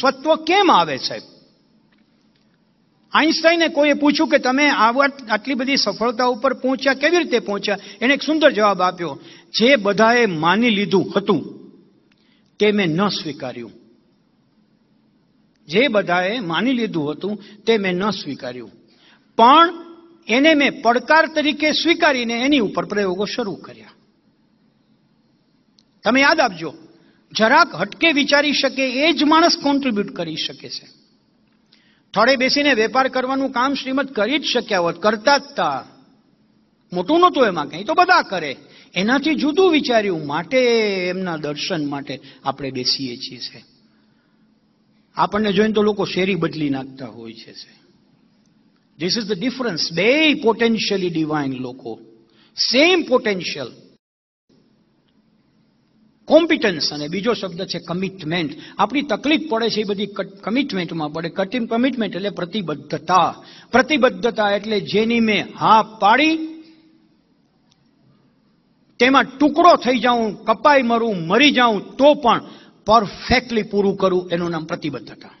સ્વત્વ કેમ આવે સાહેબ આઈન્સ્ટાઈને કોઈએ પૂછ્યું કે તમે આટલી બધી સફળતા ઉપર પહોંચ્યા કેવી રીતે પહોંચ્યા એને એક સુંદર જવાબ આપ્યો જે બધાએ માની લીધું હતું તે મેં ન સ્વીકાર્યું જે બધાએ માની લીધું હતું તે મેં ન સ્વીકાર્યું પણ એને મેં પડકાર તરીકે સ્વીકારીને એની ઉપર પ્રયોગો શરૂ કર્યા તમે યાદ આપજો જરાક હટકે વિચારી શકે એ જ માણસ કોન્ટ્રીબ્યુટ કરી શકે છે થડે બેસીને વેપાર કરવાનું કામ શ્રીમદ કરી જ શક્યા હોત કરતા જ તા મોટું નહોતું એમાં કંઈ તો બધા કરે એનાથી જુદું વિચાર્યું માટે એમના દર્શન માટે આપણે બેસીએ છીએ આપણને જોઈને તો લોકો શેરી બદલી નાખતા હોય છે ધીસ ઇઝ ધ ડિફરન્સ બે પોટેન્શિયલી ડિવાઇન લોકો સેમ પોટેન્શિયલ કોમ્પિટન્સ અને બીજો શબ્દ છે કમિટમેન્ટ આપણી તકલીફ પડે છે એ બધી કમિટમેન્ટમાં પડે કઠિન કમિટમેન્ટ એટલે પ્રતિબદ્ધતા પ્રતિબદ્ધતા એટલે જેની મેં હા પાડી તેમાં ટુકડો થઈ જાઉં કપાઈ મરું મરી જાઉં તો પણ પરફેક્ટલી પૂરું કરું એનું નામ પ્રતિબદ્ધતા